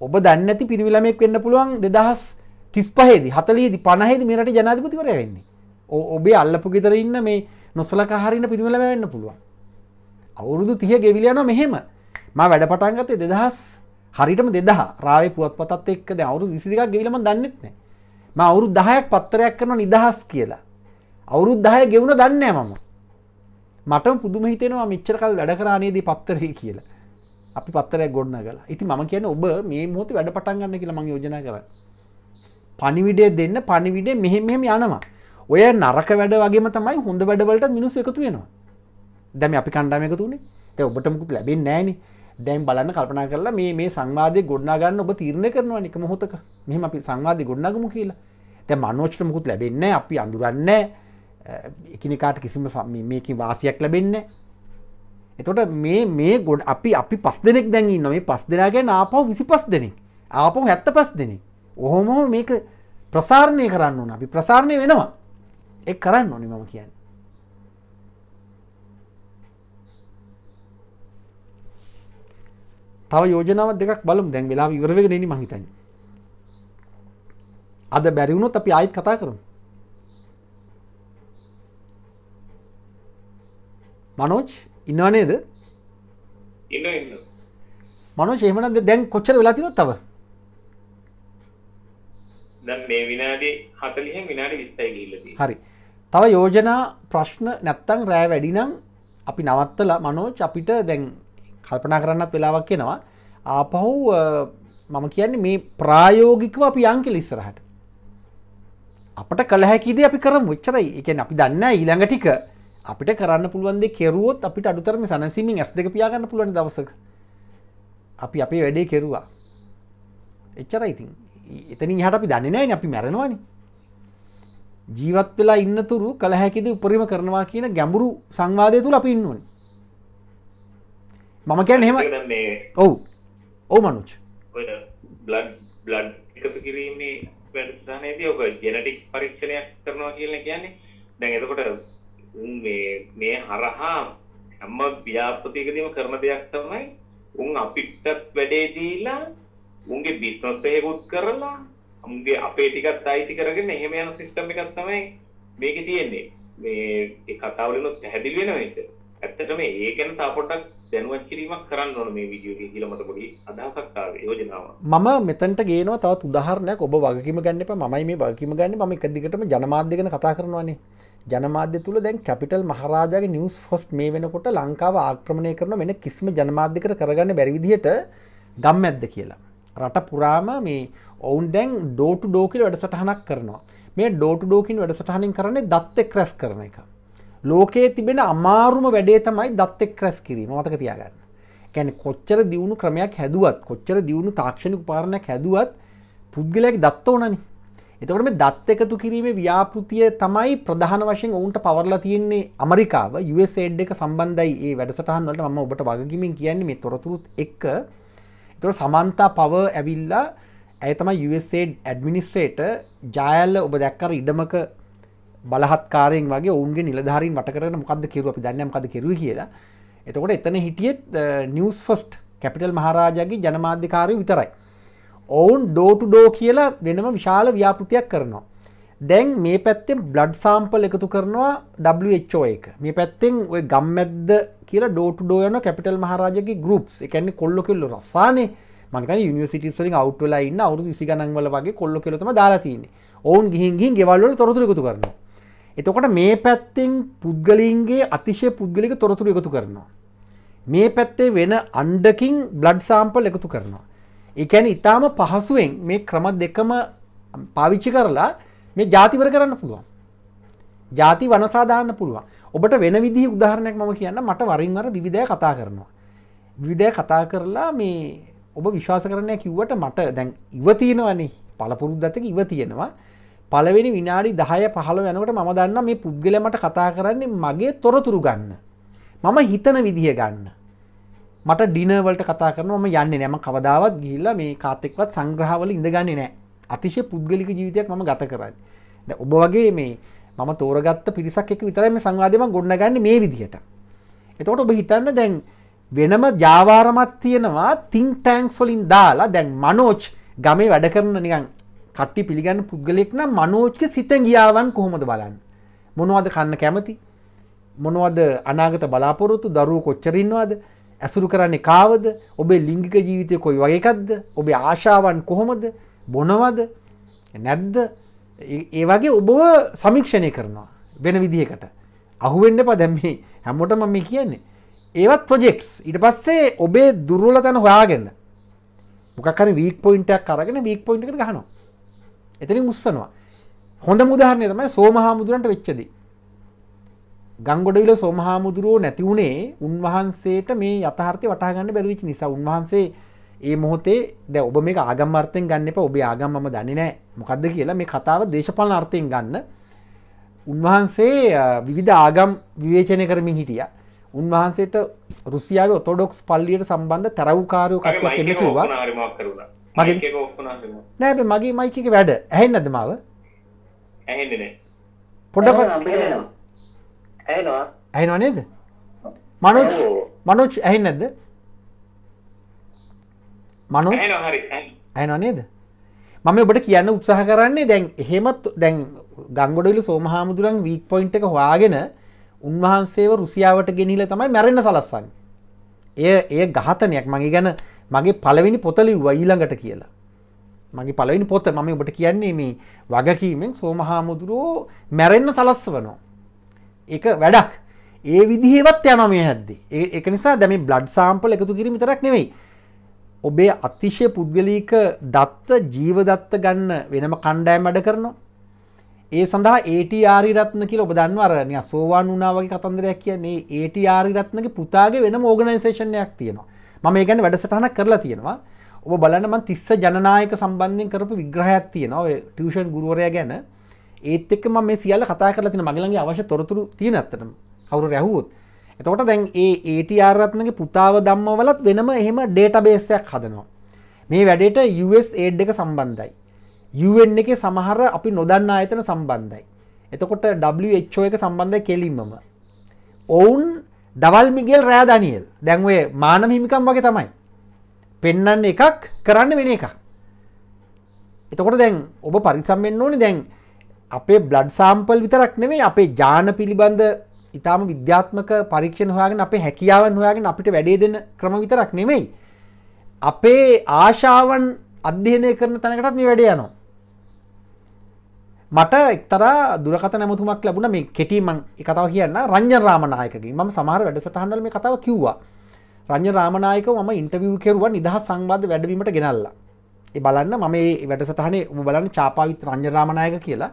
ඔබ දන්න ඇති පිරිවිලමෙක් වෙන්න පුළුවන් දෙදහස් තිස් පහේදි හතලේදි පනහෙද මේට ජනාධපතිවර වෙන්නේ ඔබේ අල්ලපු ගෙතර ඉන්න මේ නොසලකාහරින්න පිරිවිලම වෙන්න පුළුවන් අවුරුදු තිය ගෙවිලයන මෙහෙම ම වැඩ පටන්ගතේ දෙදහස් හරිටම දෙදහ රාවේ පුවත්පතත් එක්ක ද අවුරු විසිකක් ගෙවිලම දන්නෙත්නෑ ම අවුරු දහයක් පත්තරයක් කරන නිදහස් කියලා අවුරුත් දහය ගෙවුණ දන්නෑ මම මටම පුදුම හිතෙනවා මිච්චර කල් වැඩ කරානයේදී පත්තරය කියලා අපි පත්තරය ගොඩන්න කලා ඉති ම කියන ඔබ මේ මෝති වැඩ පටන්ගන්න කියලා මං යෝජනා කර පනිවිඩේ දෙන්න පනිවිඩේ මෙහෙමෙම යනවා ඔය නරක වැඩ වගේ තමයි හොඳ වැඩවලට මිනිස් එකතු වෙනවා දැම අපි කණ්ඩාම එකතුනේ ඔබට මුකුත් ලැබෙන් නෑනේ දැම් බලන්න කල්පනා කරලා මේ මේ සංවාධය ගොඩ්නාගන්න ඔබ තීරණය කරනවා නික මොහොතක මෙහම අපි සංවාධය ගොඩ්නගමු කියලා තැ මනෝච්ට මුකුත් ලැබෙන්න අපි අඳුරන්න එකනිකාට කිසිම මේකින් වාසියක් ලැබෙන්න එතොට මේ මේ ගොඩ අපි අපි පස් දෙනෙක් දැඟී නොමේ පස් දෙනාගෙන ආපව විසි පස් දෙනෙක් ආපව හැත්ත පස් දෙනෙක් ඔහොම මේක ප්‍රසාරණය කරන්න ඕන අපි ප්‍රසාරණය වෙනවා එක් කරන්න ඕනි මම කියන්න තව යෝජනාව දෙකක් බලම් දැන් වෙලා ඉවරවෙගෙන නෙන මහිතන් අද බැරිවුණොත් අපි ආයිත් කතා කරම් මනෝජ් ඉන්නවානේද මනෝ ශේමනද දැන් කොච්චර වෙලාතිනොත් තව මේ විනාඩි හතලිහ විනාඩි විස්තයි ගිල්ලදී හරි තව යෝජනා ප්‍රශ්න නැත්තං රෑ වැඩිනම් අපි නවත්තලා මනෝච් අපිට දැන් කල්පනා කරන්නත් වෙලාවක් කියෙනවා ආපහු මම කියන්නේ මේ ප්‍රායෝගිකව අපි යංකෙල ඉස්සරහට අපට කළහැකිද අපි කර මුච්චරයි එක අපි දන්න ඊළඟ ටික අපිට කරන්න පුළුවන්දේ කෙරුවොත් අපිට අඩුතරම සැනසීමින් ඇස් දෙක පියාගන්න පුළුවන් දවසක අපි අපේ වැඩේ කෙරුවා එච්චර ඉතින් එතනින් හට අපි දන්නේ නෑ අපි මැරෙනවාන ජීවත් වෙලා ඉන්නතුරු කළහැකිද උපරිම කරනවා කියන ගැඹුරු සංවාදය තුළ අපි ඉන්නුවන්නේ මම කියන්න හෙම ඔව් ඕ මනුච් බ්ලඩ් බ්ලඩ් එකතු කිරීමේ වැඩස්ථානයේදී ඔබ ජෙනටික් පරීක්ෂණයක් කරනවා කියලා කියන්නේ දැන් එතකොට මේ මේ හරහා හැම ව්‍යාපෘතියකදීම කරන දෙයක් තමයි උන් අපිට වැඩේ දීලා උන්ගේ බිස්නස් එකකුත් කරලා උන්ගේ අපේ ටිකත් අයිති කරගෙන එහෙම යන සිස්ටම් එකක් තමයි මේකේ තියෙන්නේ මේ ඒ කතාවලිනුත් පැහැදිලි වෙනවා ඒක ඇත්තටම ඒ ගැන තව පොඩ්ඩක් දැනුවත් කිරීමක් කරන්න ඕන මේ වීඩියෝ එකේ කියලා මට පොඩි අදහසක් ආවේ යෝජනාව. මම මෙතනට ගේනවා තවත් උදාහරණයක් ඔබ වගකීම ගන්න එපා මමයි මේ වගකීම ගන්න මම එක දිගටම ජනමාධ්‍ය ගැන කතා කරනවානේ. ජනමාධ්‍ය තුළ දැන් කැපිටල් මහරාජාගේ නිවුස් ෆොස්ට් මේ වෙනකොට ලංකාව ආක්‍රමණය කරන වෙන කිසිම ජනමාධ්‍යකට කරගන්න බැරි විදිහට ගම්මැද්ද කියලා. රට පුරාම මේ ඔවුන් දැන් ඩෝටු ඩෝකිල වැඩසටහනක් කරනවා. මේ ඩෝටු ඩෝකින් වැඩසටහනින් කරන්නේ දත් එක් රැස් කරන එක. ලෝකයේ තිබෙන අමාරුම වැඩේ තමයි දත්තෙක් රැස් කිරීම මතක තියාගන්න කැන කොච්චර දියුණු ක්‍රමයක් හැදුවත් කොච්චර දියුණු තාක්ෂණික පාරණයක් හැදුවත් පුද්ගලයක් දත්ත ඕනනි එතකට මේ දත් එකතු කිරීම ව්‍යාපෘතිය තමයි ප්‍රධාන වශයෙන් ඔවුන්ට පවරලා තියෙන්නේ අමරිකාව USAඩ් එක සම්බන්ධයි ඒ වැඩසටහන් වලට මම ඔබට වගකිමින් කියන්නේ මේ තොරතුරුත් එක්ක තොර සමන්තා පව ඇවිල්ලා ඇතම USAඩ් ඇඩමිනිස්ට්‍රේට ජයල්ල ඔබ දැක්කර ඉඩමක බලහත්කාරයෙන් වගේ ඔවුන්ගේ නිලධාරින් වටකරන මොකද කිරුව අපි දන්නම් කද කිරුව කියලා එතකොට එතන හිටියත් නිියස් ෆස්ට් කැපිටල් මහරාජගේ ජනමාධ්‍යකාරය විතරයි. ඔවුන් ඩෝටු ඩෝ කියලා වෙනම විශාල ව්‍යාපෘතියක් කරනවා. දැන් මේ පැත්තෙන් බ්ලඩ් සාම්පල් එකතු කරනවා ෝ එක මේ පැත්තෙන් ඔය ගම්මැද්ද කියලා ඩෝට ඩෝයන කැපිටල් මහරජගේ ගරුප්ස් එකන්න කොල්ලො කෙල්ලු රස්සානේ මක නිසිටිස්ලින් අවට්වලයින්න අවුරු විසි ගනන්වල වගේ කොල්ලො කෙලොතම දාලාතින්නේ ඔවුන් ගිහින්ගින් ගෙවල්ල තොරතුරකුතු කරනවා එතකොට මේ පැත්තෙන් පුද්ගලින්ගේ අතිශය පුද්ගලික තොරතුර එකතු කරනවා. මේ පැත්තේ වෙන අන්ඩකින් බ්ලඩ් සාම්පල් එකතු කරනවා. එකැන ඉතාම පහසුවෙන් මේ ක්‍රම දෙකම පාවිච්චි කරලා මේ ජාතිවර කරන්න පුළුවන්. ජාති වනසාදාන්න පුළුවන් ඔබට වෙන විදි උදාහරණයක් මම කියන්න මට වරින්වර විධය කතා කරනවා. විඩය කතා කරලා මේ ඔබ විශ්වාස කරණය කිව්වට මට දැන් ඉවතියෙනවනේ පළපුරුද්දතක ඉවතියෙනවා පළවෙනි විනාඩි දහය පහළ වෙනකට මම දන්න මේ පුද්ගලමට කතා කරන්නේ මගේ තොරතුරු ගන්න. මම හිතන විදිහ ගන්න. මට ඩිනවලට කතා කරනම යන්න නෑම කවදාවත් ගිල්ල මේ කාතෙක්වත් සංග්‍රහවල ඉඳගන්න නෑ අතිශය පුද්ගලික ජීවිතයක් මම ගත කරන්න. ද ඔබ වගේ මේ මම තෝරගත්ත පිරිසක් එක විතරම සංවාධයම ගොඩනගන්න මේ විදිහට. එතකොට ඔබ හිතන්න දැන් වෙනම ජාවාරමත් තියෙනවා තිං ටෑන්ක්ස්ොලින් දාලා දැන් මනෝච් ගමේ වැඩ කරන නිකන් කට්ටි පිළිගන්න පුද්ගලෙක් නම් මනෝච්ක සිත ගියාවන් කොහොමද බලන්න. මොනවද කන්න කැමති. මොනවද අනාගත බලාපොරොතු දරුව කොච්චරින්නවාද ඇසුරු කරන්නේ කාවද ඔබේ ලිංගික ජීවිතය කොයි වගේකක්ද ඔබේ ආශාවන් කොහොමද බොනවද නැද්ද ඒ වගේ ඔබ සමික්ෂණය කරනවා වෙන විදිහකට. අහුවෙන්ඩ ප දැම්ම හැමෝටම මේ කියන්නේ. ඒවත් ප්‍රජෙක්ස් ඉට පස්සේ ඔබේ දුරුවල තැන හොයාගන්න මොකර වීක් පොයින්ටක් කරගෙන වීක් පොයින්ට ගහනවා එතරින් උත්සනවා හොඳ මුදාහරණය තමයි සෝමහාමුදුරන්ට වෙච්චදී ගංගොඩවිල සෝමහාමුදුරුවෝ නැති වුණේ උන්වහන්සේට මේ යථාර්ථය වටහගන්න බැරිවිච නිසා උන්වහන්සේ ඒ මොහොතේ දැ ඔබ මේ ආගම්මර්තයෙන් ගන්න එප ඔබේ ආගම් ම දනිනෑ මොකක්ද කියලා මේ කතාව දේශපාල අර්ථයෙන් ගන්න උන්වහන්සේ විවිධ ආගම් විවේචනය කරමින් හිටිය උන්වහන්සේට රුසියාව ඔතොඩොක්ස් පල්ලියට සම්බන්ධ තරවකාරයෝ කටක් කිවා මගේ නෑ මගේ මයිකක වැඩ ඇහෙන් නද මාව පොඩ ඇනවා නේද මනොච් මනොච් ඇහි නැද්ද මනු ඇනවා නේද මම ඔබට කියන්න උත්සාහ කරන්නේ දැන් එහෙමත් දැන් ගංගොඩවිල සෝමහාමුදුරන් වීක් පොයින්් එක හවාගෙන උන්වහන්සේව රුසියාවට ගෙනීල තමයි මැරෙන්න සලස්සන්න එය එය ගහතනයක් මගේ ගැන මගේ පළවෙනි පොතලිව්වා ඊළඟට කියලා මගේ පලවෙනි පොත මම ඔබට කියන්නේ මේ වගකීමෙන් සෝමහාමුදුරුවෝ මැරෙන්න සලස්ස වනෝ ඒක වැඩක් ඒ විදිහවත් යනම හැද්දේ ඒක නිසා දැම බ්ලඩ් සාම්පල එකතු කිරීම තරක් නෙවෙයි ඔබේ අතිශය පුද්ගලීක දත්ත ජීවදත්ත ගන්න වෙනම කණ්ඩෑම් වැඩ කරනවා ඒ සඳහා ඒට ආරිරත්න e කියල ඔබ දන්වරණය සෝවාන් වනාවගේ කතන්දරයක් කියන්නේ ඒට ආරිරත්නගේ e පුතාගේ වෙන මෝගනයිසේෂණයක් තියෙනවා මම ගැන වැඩසටහන කරලා තියෙනවා ඔබ බලන්නම තිස්ස ජනනායක සම්බන්ධයෙන් කරපු විග්‍රහයක් තියෙනවා ටියෂන් ගුරුවරය ගැන ඒත් එක් ම මේ සියල කතා කරලා තින මගලගේ අවශ්‍ය තොරතුරු තියෙන ඇත්තටම කවුරු රැහුත් එතකොට දැන් ඒ ඒට ආරත්නගේ පුතාව දම්මවලත් වෙනම එහෙම ඩේට බේසයක් හදනවා මේ වැඩට US ඒඩ් එක සම්බන්ධයි UN එක සමහර අපි නොදන්න ආයතන සම්බන්ධයි එතකොට WHO එක සම්බන්ධය කෙලින්මම ඔවුන් දවල් මිගෙල් රෑ දනියල් දැන්වේ මානම හිමිකම් වගේ තමයි පෙන්නන්න එකක් කරන්න වෙන එකක් එතකොට දැන් ඔබ පරිසම්ෙන් ඕනි දැන් අපේ බ්ලඩ් සාම්පල් විතරක් නෙවේ අපේ ජාන පිළිබඳ ඉතාම විද්‍යාත්මක පරීක්ෂණ හයාගෙන අපේ හැකියාවන් හොයාගෙන අපිට වැඩේ දෙන ක්‍රම විතරක් නෙමෙයි අපේ ආශාවන් අධ්‍යයනය කරන තැනකටත් මේ වැඩ යනවා මට එක්තරා දුරකත නැමතුමක් ලැබුණ මේ කෙටීමං එකතාව කියන්න රංජ රාමණයකගේ ම සමහර වැඩසටහන්ඩල් මේ කතාව කිව්වා රංජ රාමණයක ම ඉන්ටවිය කෙරුව නිදහ සංවාධ වැඩවීමට ගෙනල්ලා ඒ බලන්න මම වැඩසටහනේ බලන්න චාපාවිත් රංජ රාමණයක කියලා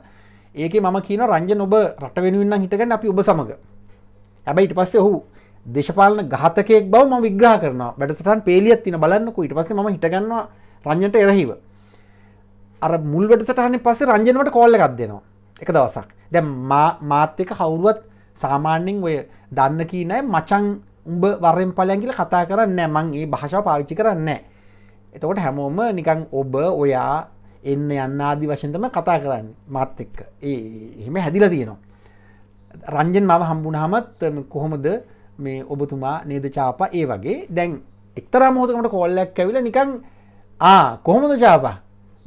ඒක මම කියන රංජ නොබ රට වෙනුවන්න හිටකන්න අපි ඔබ සමඟ හැබයි ඉට පස්සේ ඔහු දේශපාලන ගහතකෙක් බව ම විග්‍රහ කරන වැඩසටන් පේලියත් තින බලන්නකු ඉට පස ම හිටගන්නවා රංජට එරහිව අර මුල්වට සටහන පස්සේ රංජනවට කෝල්ල එකක් දෙනවා එක දවසක් දැ මාත්‍යක කවුරුවත් සාමාන්‍යෙන් ඔය දන්න කී නෑ මචන් උඹ වරෙන් පලයන්ගිල කතා කරන්න මං ඒ භාෂාව පාවිච්චි කරන්න එතකොට හැමෝම නිකං ඔබ ඔයා එන්න යන්න ආදි වශයෙන්තම කතා කරන්න මාත් එක්ක ඒ එහෙම හැදිල තියෙනවා රංජන් මම හම්බුණහමත් කොහොමද මේ ඔබතුමා නේද චාපා ඒ වගේ දැන් එක්තරා මෝතකට කොල්ලක් ඇවිල නිකං ආ කොහොමද චාපා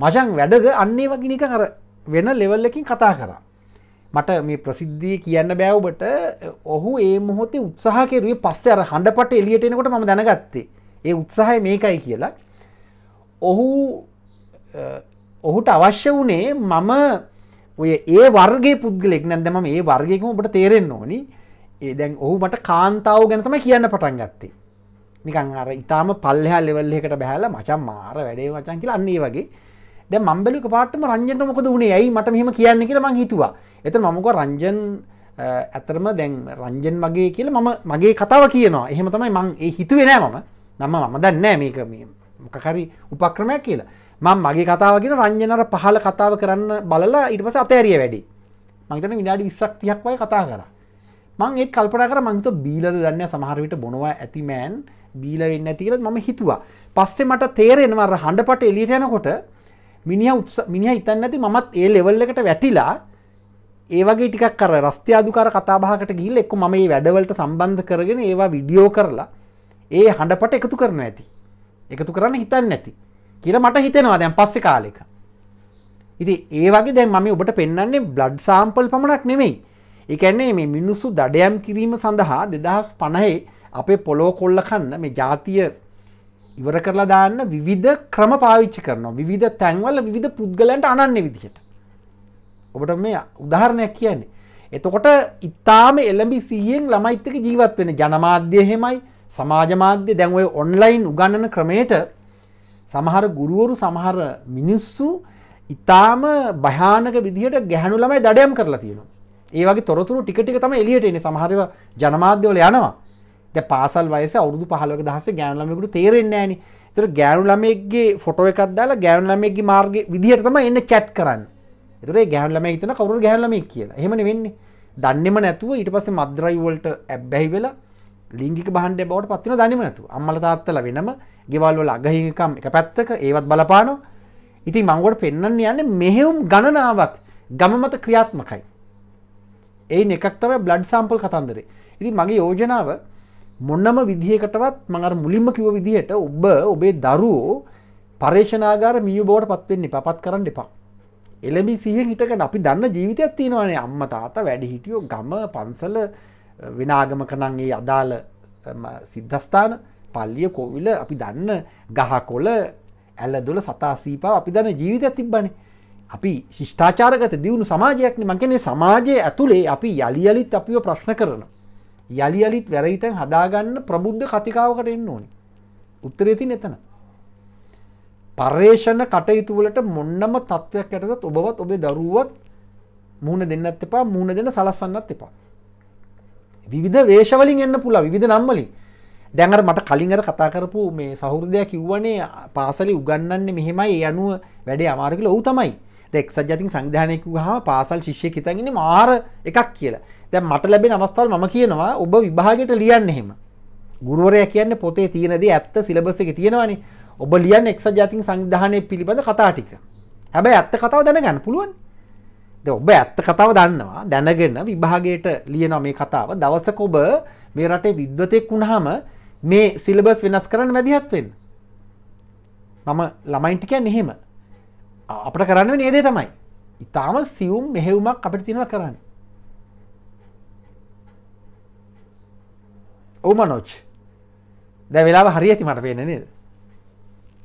මචන් වැඩද අන්නේ වගිනික අර වෙන ලෙවල්ලකින් කතා කරා මට මේ ප්‍රසිද්ධිය කියන්න බෑවබට ඔහු ඒ මොහොතේ උත්සාහකරුවේ පස්සේ අර හඬපට එලියට එනකොට ම දැනගත්තේ ඒ උත්සාහය මේකයි කියලා ඔහු ඔහුට අවශ්‍ය වනේ මම ඔය ඒ වර්ගේ පුද්ගලෙක් නැදම ඒ වර්ගයකම ඔබට තේරෙන්න්න ඕනි ඒ දැන් ඔහු මට කාන්තාව ගැනතම කියන්න පටන් ගත්තේ නිකං අර ඉතාම පල්ලහා ලෙවල්ලෙකට බැහල මචන් මාර වැඩේ වචන් කියලා අන්නේ වගේ ද මම්බලික පාටම රංජනට මොකද වුණේ ඇයි මට මෙහම කියන්න කියල මං හිතුවා එත මමක රංජන් ඇතරම දැන් රංජන් මගේ කියල මම මගේ කතාව කියනවා එහෙම තමයි මං ඒ හිතුවෙනෑ මම නම මම දන්නෑ මේක මොකකරි උපක්‍රමයක් කියලා මං මගේ කතාවගෙන රංජනර පහල කතාව කරන්න බලලා ඉටපස අතෑරිය වැඩි මංතන විනාඩි විස්සක් තියක්වයි කතා කර මං ඒ කල්පනා කර මංත බීලද දන්න සමහරවිට බොනවා ඇතිමෑන් බීලවෙන්න ඇතිකලත් මම හිතුවා පස්සේ මට තේරෙනවර හඬ පට එලිට යනකොට මිනිහ උත්ස මිනිහ ඉතන්න ඇති මත් ඒ ලෙවල් එකට වැටිලා ඒවගේ ටිකක් කර රස්්‍යයාදුකාර කතාබාහකට ගිල් එක්ක ම මේ වැඩවලට සම්බන්ධ කරගෙන ඒවා විඩියෝ කරලා ඒ හඬපට එකතු කරන ඇති එකතු කරන්න හිතන්න නැති කියර මට හිතෙනවා දැන් පස්සෙ කාලෙක ඉති ඒවගේ දැන් මම ඔබට පෙන්න්නේ බ්ලඩ් සාම්පල් පමණක් නෙමෙයි එකන්නේ මේ මිනිස්සු දඩයම් කිරීම සඳහා දෙදහස් පණහේ අපේ පොලෝ කොල්ල කන්න මේ ජාතිය ඉවර කරලා දාන්න විවිධ ක්‍රම පාවිච්චි කරනවා විධ තැන්වල විධ පුද්ගලන්ට අනන්න විදිහට ඔබට මේ උදාහරණයක් කියන්නේ එතකොට ඉතාම එළඹි සීයෙන් ළමයිත්තක ජීවත් වෙන ජනමාධ්‍ය හෙමයි සමාජමාධ්‍ය දැන්ඔය ඔන්ලයින් උගන්නන ක්‍රමයට සමහර ගුරුවරු සමහර මිනිස්සු ඉතාම භයානක විදිහට ගැහනු ළමයි දඩයම් කරලා තියෙනවා ඒවගේ තොරතුරු ටිකටික තම එලියට එන සමහරව ජනමාධ්‍යවල යනවා ද පාසල් වයස අවුදු පහලක දහස ගෑනුලමෙකුට තේරෙන්නේෑන තර ගෑනුලමෙක්ගේ ෆොට එකක් දාලා ගෑනුලමෙක්ගේ මාර්ග විදිහටතම එන්න චැට් කරන්න එතුරේ ගෑනුලම හිතන කවරු ගෑනුලමෙක් කියලා හෙමන වෙන්නේ දන්නෙම නැතුව ඊට පස මද්‍රයිවල්ට ඇබ්බැහි වෙලා ලිංගික බහන්ඩ බවට පත්තින දනිම නැතු අම්මල තාත්තල වෙනම ගෙවල්වල අගහිකම් එක පැත්තක ඒවත් බලපානො ඉති මංගොට පෙන්න්න යන්න මෙහෙවුම් ගණනාවක් ගමමත ක්‍රියාත්මකයි ඒ එකක්තව බ්ලඩ් සම්පල් කතන්දරේ ඉති මගේ යෝජනාව මොන්නම විදිහකටවත් මඟර මුලින්ම කිව විදිහට ඔබ ඔබේ දරුවෝ පර්ේෂනාගාර මිය බෝට පත්වෙන්නේ පපත් කරන්න එපා. එළමි සිහ හිටකට අපි දන්න ජීවිතයක් තියෙනවානේ අම්ම තාත වැඩි හිටියෝ ගම පන්සල වෙනආගමකනන්ගේ අදාළ සිද්ධස්ථාන පල්ලිය කොවිල අපි දන්න ගහකොල ඇල්ල දොල සතාසීපා අපි දන්න ජීවිතයක් තිබ්බනේ අපි ශිෂ්ඨාචාරගත දියුණු සමාජයක්න මංකනේ සමාජය ඇතුළේ අපි යළි අලිත් අපිව ප්‍රශ්න කරනවා යළි අලිත් වැරහිතන් හදාගන්න ප්‍රබුද්ධ කතිකාවකට එන්න ඕනි උත්තරේති නැතන පර්ේෂණ කටයුතුවලට මොන්නම තත්ත්වයක් ඇටත් ඔබවත් ඔබේ දරුවත් මූුණ දෙන්නත් එපා මූුණ දෙන සලස්සන්නත් එපා. විවිධ වේශවලින් එන්න පුලා විධ නම්මලින් දැඟර මට කලින්ර කතා කරපු මේ සහුරදයක් කිව්වනේ පාසලි උගන්නන්න මෙහෙමයි යනුව වැඩේ අමාරකල ඔවු තමයි දෙක් සජතින් සංධානයකු හා පාසල් ශිෂ්‍ය හිතගෙන මාර එකක් කියලා දැ මට ලැබෙන අවස්ථාව ම කියනවා ඔබ විභාගට ලියන්න එහෙම ගුරුවරය කියන්න පොතේ තියෙනද ඇත්ත සිලබස එක තියෙනවානි ඔබ ලියන් එක්ස ජාතින් සංධානය පිළිබඳ කතා ටික හැබැයි ඇත්ත කතාව දැනගන්න පුළුවන් ද ඔබ ඇත්ත කතාව දන්නවා දැනගන්න විභාගයට ලියනවා මේ කතාව දවසක ඔබ මේ රටේ විද්වතෙක් වුණහම මේ සිලබස් වෙනස් කරන්න වැදිහත්වෙන් මම ළමයින්ටිකයන් එහෙම අපට කරන්න නේදේ තමයි ඉතාම සියුම් මෙහෙවුමක් අපට තිනව කරන්න ඕමනොච් දැ වෙලා හරි ඇති මට පේන නේද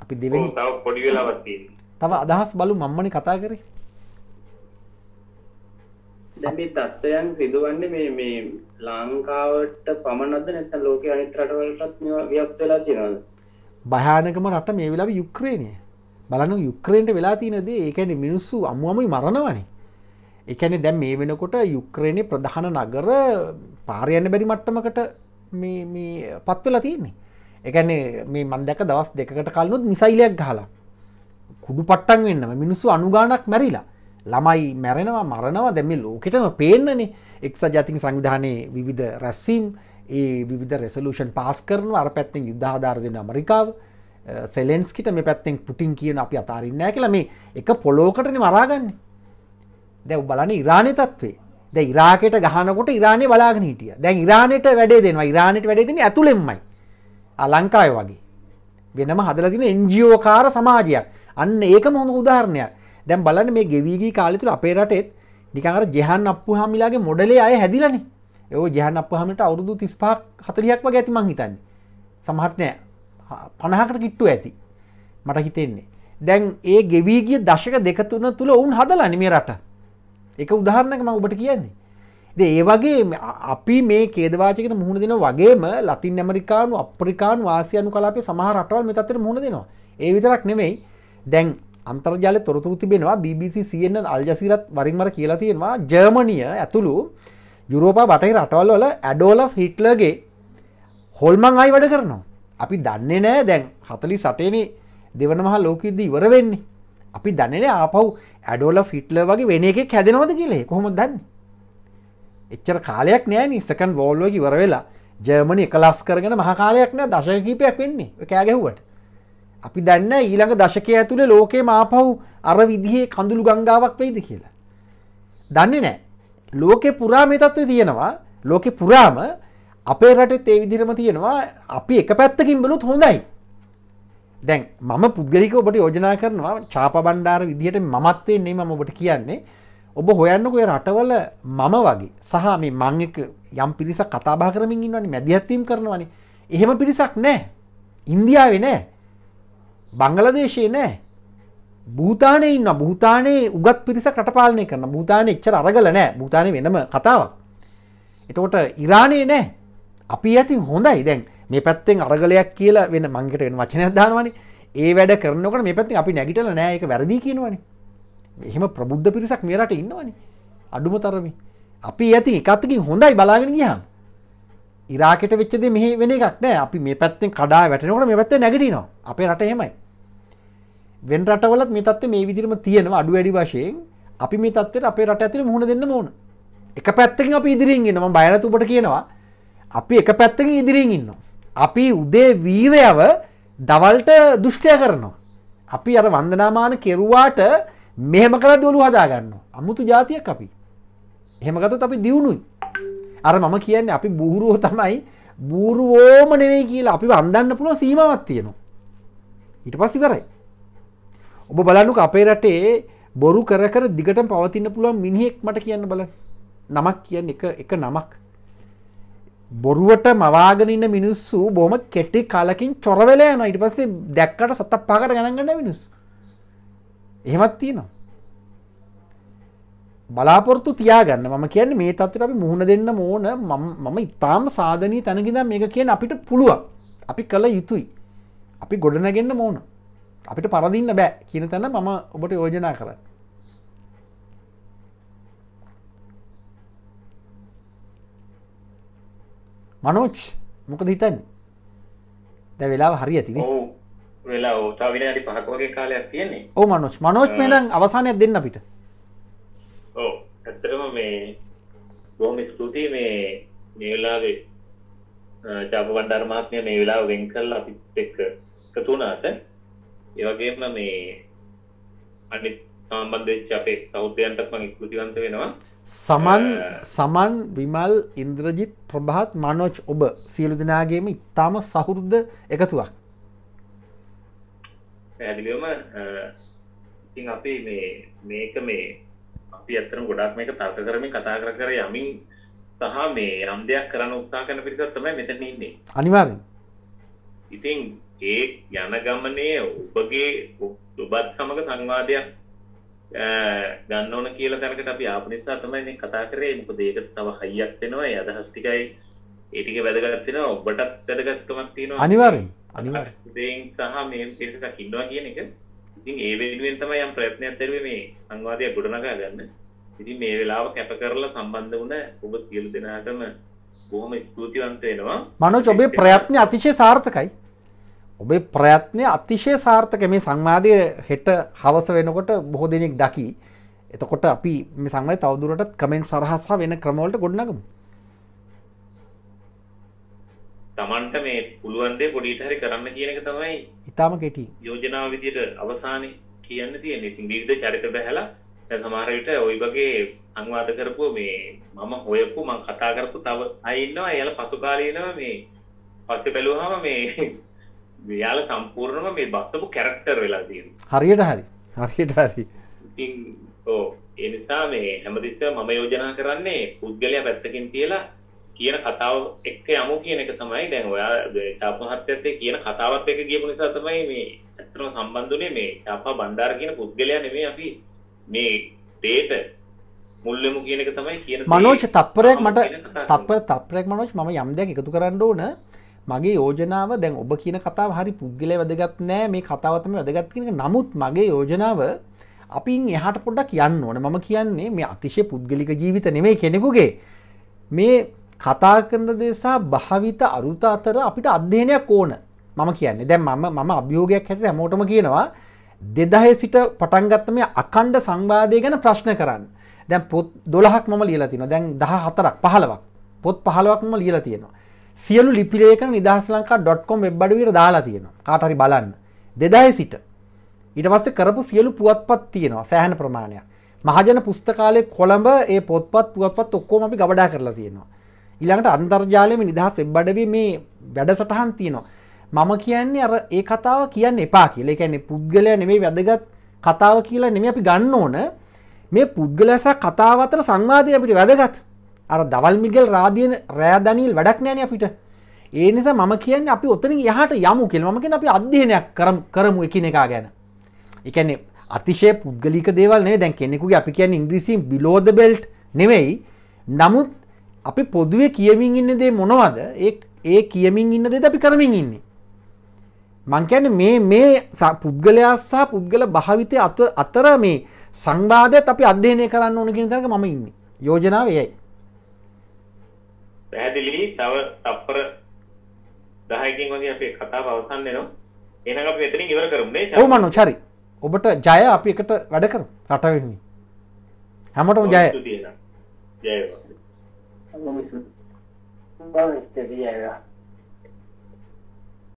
අපි දෙ පොඩි වෙලාවත් තව අදහස් බලු මම්මනි කතා කර දැමි තත්ත්වයන් සිදුවන්න මේ මේ ලංකාවට පමණද නැත ලෝක අනිත් රටවලටත් ව්‍යක්්වෙලා තිෙනද භයානකම රට මේ වෙලා යුක්්‍රේණය බලනු යුක්්‍රේන්ට වෙලා තියනද ඒකැන මිනිස්සු අමුවමයි මරණවනේ එකැනෙ දැම් මේ වෙනකොට යුක්්‍රේණය ප්‍රධාන නගර පාරයන්න බැරි මට්ටමකට පත්වෙලා තියන්නේ එකන්නේ මේ මන්දක දවස් දෙකට කල්නුත් මිසයිලයක් ගහලා කුඩු පට්ටන් වෙන්නම මිනිස්සු අනුගානක් මැරිලා ළමයි මැරෙනවා මරණවා දැම ලෝකෙටම පේන්නනේ එක්ස ජාතින් සංවිධානයේ විවිධ රැස්සීම් ඒ විධ රෙසලූෂන් පස් කරන අර පැත්තෙන් යුද්ධාධාර දෙන අමරිකාව සෙලෙන්ස්කිට මේ පැත්තෙන් පුටින් කියන අපි අතාරන්නෑ කියලා මේ එක පොලෝකටන මරාගන්න දැව් බලන ඉරාණය තත්වේ ද ඉරාකට ගහනකොට ඉරාණය බලාගෙන හිටිය දැන් ඉරාණයට වැඩේ දෙනවා ඉරාණයට වැඩේදෙන ඇතුළෙම්මයි අලංකාය වගේ වෙනම හදලතින එන්ජියෝකාර සමාජයක් අන්න ඒක මොහොඳ උදාරණයක් දැන් බලන්න මේ ගෙවීගී කාලතුළ අපේ රටෙත් නිකර ජෙහන් අපපු හමිලාගේ මොඩලේ අය හැදිලන ඒ ජහන් අප හමට අවුරුදු තිස්පාක් හතලියක්ම ඇතිමං හිතන්න සමහටනෑ පණහකට කිට්ටු ඇති මට හිතෙන්නේ දැන් ඒ ගෙවීගිය දශක දෙකතුන තුළ ඔවුන් හදලා නිමේ රට එක උදාහරණක ම ඔබට කියන්නේ ඒ වගේ අපි මේ කේදවාචකට මුහුණ දෙන වගේම ලතින් ඇමරිකානු අප්‍රිකාන් වාසියනු කලාපේ සමහ රටවල් මෙතත්තර මුණ දෙනවා ඒ විතරක් නෙමෙයි දැන් අන්තර්ජාල තොරතුරු තිබෙනවා BBCCN අල්ජසිරත් වරින්මර කියලා තියෙනවා ජර්මණිය ඇතුළු යුරෝපා බටහි රටවල්වල ඇඩෝල හිට්ලගේ හොල්මං අයි වැඩ කරනවා අපි දන්නේ නෑ දැන් හතලි සටේනේ දෙවන මහා ලෝකීද්දී ඉවර වෙන්නේ අපි දනන ආපව් ඇඩෝල ෆිට්ල වගේ වෙන එක හැදෙනවද කියලේ කොහොම දන්න එච්චර කාලයක් නෑ නිස්සකන් වෝල්ලෝ ඉවර වෙලා ජර්මණ එකලස් කරගෙන මහකාලයක් නෑ දශකීපයක් වෙන්නේ කෑගැහුවට අපි දන්න ඊළඟ දශකය ඇතුළ ලෝකේ මාපහු අර විදිහේ කඳුළු ගංගාවක් වෙයිද කියලා. දන්නේ නෑ ලෝකෙ පුරා මේ තත්ත්වය තියෙනවා ලෝකෙ පුරාම අපේ රට තේ විදිරම තියෙනවා අපි එක පැත්තකින් බලුත් හොඳයි දැන් මම පුද්ගලික ඔබට යෝජනා කරනවා චාප බණ්ඩාර විදිහට මමත්වේ නෙම ඔබට කියන්නේ ඔබ හොයන්නකොය රටවල මම වගේ සහ මේ මංක යම් පිරිසක් කතාබා කරමින් ඉන්නවනි මැදිහත්වීම් කරනවනි එහෙම පිරිසක් නෑ ඉන්දියාව නෑ බංගලදේශය නෑ භූතානය ඉන්න භූතානයේ උගත් පිරිස කටපාලනය කරන භූතානය එච්චර අරගල නෑ භූතානය වෙනම කතාවක් එතකොට ඉරාණය නෑ අපි ඇතින් හොඳයි දැන් මේ පැත්තෙන් අරගලයක් කියලා වෙන මංගට වෙන වචනයක් දානවනි ඒ වැඩ කරනකට මේ පැත්ති අපි නැගිටල නෑ එක වැරදි කියනවන එහෙම ප්‍රබුද්ධ පිරිසක් මේරට ඉන්නවනි අඩුම තරමි අපි ඇති එකත්තකින් හොඳයි බලාගෙන ගියහම් ඉරාකට වෙච්චද මෙහි වෙන එකක් නෑ අපි මේ පැත්තෙන් කඩා වැටනකට මේ පැත්තේ නැගටිනවා අපේ රට එහෙමයි වෙන් රටවලත් මේ තත්ව මේ විදිරම තියෙනවා අඩු වැඩි වශයෙන් අපි මේ තත්වට අපේ රට ඇතිර මුහුණ දෙන්න ඕන එක පැත්තකින් අප ඉදිරිින් ඉන්නම බයනතුබට කියනවා අපි එක පැත්තකින් ඉදිරිින් ඉන්නවා අපි උදේ වීරයව දවල්ට දුෂ්ටය කරනවා. අපි අර වන්දනාමාන කෙරුවාට මෙහෙම කර දොළු හදාගන්න අමුතු ජාතියක් අපි. එහෙමගතත් අපි දියුණුයි. අර මම කියන්නේ අපි බූරුවෝ තමයි බූරුවෝම නෙවෙයි කියලා අපි වන්දන්න පුළුව සීමවත් තියෙනවා. ඊට පස්සෙ කරයි. ඔබ බලන්නක අපේ රටේ බොරු කර කර දිගට පවතින්න පුළුවන් මිනිහෙක් මට කියන්න බල නමක් කියන්න එක එක නමක් බොරුවට මවාගෙන ඉන්න මිනිස්සු බොහොම කෙටි කලකින් චොරවෙලා යනවා. ඊට පස්සේ දැක්කට සත පහකට ගණන් ගන්න මිනිස්සු. එහෙමත් තියෙනවා. බලාපොරොත්තු තියාගන්න මම කියන්නේ මේ තත්ත්වයට අපි මුහුණ දෙන්න ඕන මම ඉතාම සාධනීය තැනක ඉඳන් මේක කියන අපිට පුළුවන්. අපි කළ යුතුයි. අපි ගොඩනගෙන්න ඕන. අපිට පරදින්න බෑ කියන තැන මම ඔබට යෝජනා කරන්නේ. මනෝච් මොකද හිතන් දැ වෙලා හරි ඇතින වෙලා තාවිනාඩි පහකෝගේ කාලයක් තියන්නේ ඕ මනෝච් මනෝච් මේනම් අවසානයක් දෙන්න අපිට ඕ ඇත්තරම මේ බෝම ස්තුතියි මේ නිවෙලාවේ ජාප වන්ඩර් මාත්මය මේ වෙලා වෙන් කල් අපිත් එක්ක එකතුනාට ඒවගේම මේ අනි සම්බන්ධ අපේ සෞද්ධයන්ටත්ම ස්කෘතිවන්ත වෙනවා සමන් සමන් විමල් ඉන්ද්‍රජිත් ප්‍රභාත් මනෝච් ඔබ සියලු දෙනාගේම ඉතාම සහුරුද්ධ එකතුවක් පැදිලිවම ඉතින් අපි මේ මේක මේ අපි ඇත්තරම් ගොඩක් මේක තර්ක කරමින් කතා කර කර යමින් සහ මේ යම් දෙයක් කරන්න උත්සාහ කරන පිරිසක් තමයි මෙතන ඉන්නේ අනිවාර්යෙන් ඉතින් ඒ යන ගමනේ ඔබගේ ඔබත් සමග සංවාදයක් ගන්න ඕන කියලා තැනකට අපි ආපු නිසා තමයි මේ කතා කරේ. මොකද ඒකට තව හයියක් වෙනවා. ඒ අදහස් ටිකයි ඒ ටික වැදගත් වෙනවා. ඔබටත් වැදගත්කමක් තියෙනවා. අනිවාර්යෙන්. අනිවාර්යෙන්. දෙයින් සහ මේ පිටසක් ඉන්නවා කියන එක. ඉතින් ඒ වෙනුවෙන් තමයි යම් ප්‍රයත්නයක් දරුවේ මේ සංවාදය ගොඩනගා ගන්න. ඉතින් මේ වෙලාව කැප කරලා සම්බන්ධ වුණ ඔබ සියලු දෙනාටම බොහොම ස්තුතිවන්ත වෙනවා. මනෝජ් ඔබේ ප්‍රයත්න අතිශය සාර්ථකයි. ඔබේ ප්‍රයත්නය අතිශය සාර්ථක මේ සංවාදය හෙට හවස වෙනකොට බොහෝ දෙනෙක් දකි එතකොට අපි මේ සංවය තවදුරට කමෙන්ට් සරහසා වෙන ක්‍රමවලට ගොඩනගම් තමන්ට මේ පුළුවන්දේ පොඩිට හරි කරන්න කියන එක තමයි ඉතාම කෙටි යෝජනාව විදියට අවසානය කියන්න තියෙන ඉතින් විවිධ චරිත බැහැලා දැන් සමහර විට ওই වගේ අනුවාද කරපුව මේ මම හොයපු මම කතා කරපු තව අය ඉන්නවා එයාලා පසුකාලීනව මේ පස්සේ බැලුවාම මේ ව්‍යයාල සම්පූර්ණම මේ බස්සපු කැරක්ටර් වෙලා තියෙන හරියට හරි හරියට හරි ඉතින් ඕ එනිසා මේ හැමතිස්ස මම යෝජනා කරන්නේ පුද්ගලයා පැත්තකින් තියලා කියන කතාව එක්ක යමු කියන එක තමයි දැන් ඔයා තාපහත්ත්‍යත්තේ කියන කතාවත් එක්ක ගියපු නිසා තමයි මේ අත්‍තරම සම්බන්ධුනේ මේ තාපා බණ්ඩාර කියන පුද්ගලයා නෙමෙයි අපි මේ දේට මුල් වෙමු කියන එක තමයි කියන මනෝජ් තප්පරයක් මට තප්පර තප්පරයක් මනෝජ් මම යම් දෙයක් එකතු කරන්න ඕන මගේ යෝජනාව දැන් ඔබ කියන කතාව හරි පුද්ගලය වැදගත් නෑ මේ කතාවතම වැදගත් කියෙන නමුත් මගේ යෝජනාව අපින් එහට පොඩක් යන්න ඕන මම කියන්නේ මේ අතිශය පුද්ගලික ජීවිත නෙමේ කෙනෙකුගේ මේ කතා කරන දෙසා භාවිත අරුත අතර අපිට අධ්‍යයනයක් ඕන මම කියන්නේ දැන් මම මම අභියෝගයක් හැට ඇමෝටම කියනවා දෙදහය සිට පටන්ගත්ත මේ අකණ්ඩ සංවාධය ගැන ප්‍රශ්න කරන්න දැන් පොත් දොළහක් මම ලියලා තින දැන් දහ හතරක් පහලවක් පොත් පහලවක්ම ලියලා තියෙනවා සියලු ලිපිලේක නිදහස් ලංකා.කොම් එබ්බඩුවර දාලා තියෙනවා කාටරි බලන්න දෙදාය සිට ඉට පස්ස කරපු සියලු පුවත්පත් තියෙනවා සෑහන ප්‍රමාණයක් මහජන පුස්තකාලය කොළඹ ඒ පොත්පත් පුවත්පත් ඔක්කෝම අපි ගබඩා කරලා තියෙනවා ඉළඟට අන්තර්ජාලයම නිදහස් එබ්බඩව මේ වැඩසටහන් තියෙනවා මම කියන්නේ අර ඒ කතාව කියන්න එපා කියලා එකන්නේ පුද්ගලය නෙමේ වැදගත් කතාව කියලා නෙම අපි ගන්න ඕන මේ පුද්ගලසා කතාවතර සංවාධය අපිට වැදගත් අර දවල් මිගල් රාධියන රෑදනිල් වැඩක් නෑන අපිට ඒ නිසා මම කියන්න අපි ඔත්තන යහට යමු කෙල් මකෙන් අපි අධ්‍යනයක් කරම් කරමු එකන එකා ගැන එකන්නේ අතිශය පුද්ගලික දේවල්නේ දැන් කෙනෙකුගේ අපි කියන්න ඉංග්‍රීසින් බිලෝධ බෙල්ට් නෙවෙයි නමුත් අපි පොදුවේ කියමින් ඉන්න දේ මොනවද ඒ කියමින් ඉන්න දෙ අපි කරමින් ඉන්නේ මංකැන මේ මේ පුද්ගලයා සහ පුද්ගල භාවිතය අතුර අතර මේ සංවාධය අපි අධ්‍යයනය කරන්න ඕනගෙන තරක මම ඉන්න යෝජනාව යයි පැහැදිලි තව තප්පර 10කින් වගේ අපේ කතාව අවසන් වෙනවා. එහෙනම් අපි එතනින් ඉවර කරමු නේ. ඔව් මනෝ හරි. ඔබට ජය අපි එකට වැඩ කරමු. රට වෙනුවෙන්. හැමෝටම ජය. ජය වේවා. ඔබ මිසු. ඔබ මිස්ටර් ජය වේවා.